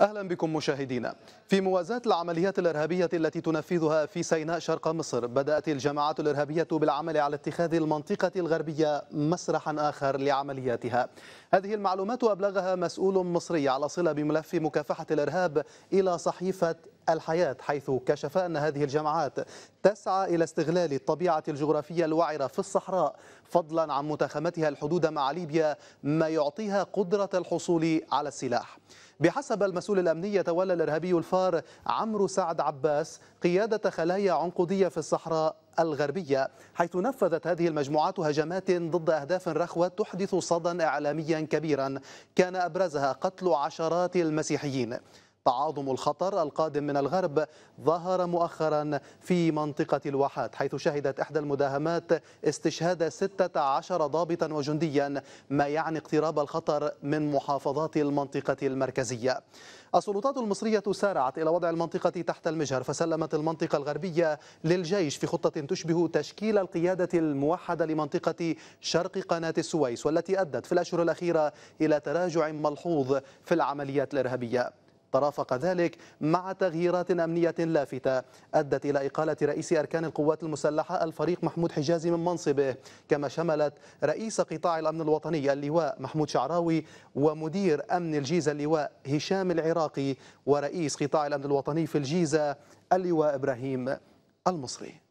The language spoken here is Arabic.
أهلا بكم مشاهدينا في موازاة العمليات الإرهابية التي تنفذها في سيناء شرق مصر بدأت الجماعات الإرهابية بالعمل على اتخاذ المنطقة الغربية مسرحا آخر لعملياتها هذه المعلومات أبلغها مسؤول مصري على صلة بملف مكافحة الإرهاب إلى صحيفة الحياة حيث كشف أن هذه الجماعات تسعى إلى استغلال الطبيعة الجغرافية الوعرة في الصحراء فضلا عن متاخمتها الحدود مع ليبيا ما يعطيها قدرة الحصول على السلاح بحسب المسؤول الأمني يتولى الإرهابي الفار عمرو سعد عباس قيادة خلايا عنقودية في الصحراء الغربية حيث نفذت هذه المجموعات هجمات ضد أهداف رخوة تحدث صدى إعلاميا كبيرا كان أبرزها قتل عشرات المسيحيين تعاظم الخطر القادم من الغرب ظهر مؤخرا في منطقة الواحات حيث شهدت إحدى المداهمات استشهاد 16 ضابطا وجنديا ما يعني اقتراب الخطر من محافظات المنطقة المركزية السلطات المصرية سارعت إلى وضع المنطقة تحت المجهر فسلمت المنطقة الغربية للجيش في خطة تشبه تشكيل القيادة الموحدة لمنطقة شرق قناة السويس والتي أدت في الأشهر الأخيرة إلى تراجع ملحوظ في العمليات الإرهابية ترافق ذلك مع تغييرات أمنية لافتة أدت إلى إقالة رئيس أركان القوات المسلحة الفريق محمود حجازي من منصبه كما شملت رئيس قطاع الأمن الوطني اللواء محمود شعراوي ومدير أمن الجيزة اللواء هشام العراقي ورئيس قطاع الأمن الوطني في الجيزة اللواء إبراهيم المصري